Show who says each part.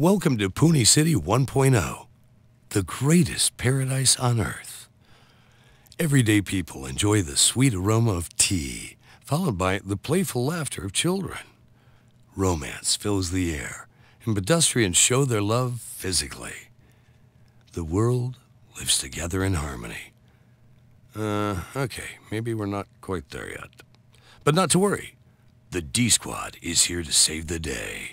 Speaker 1: Welcome to Pune City 1.0,
Speaker 2: the greatest paradise on earth. Everyday people enjoy the sweet aroma of tea, followed by the playful laughter of children. Romance fills the air, and pedestrians show their love physically. The world lives together in harmony. Uh, okay, maybe we're not quite there yet. But not to worry, the D Squad is here
Speaker 3: to save the day.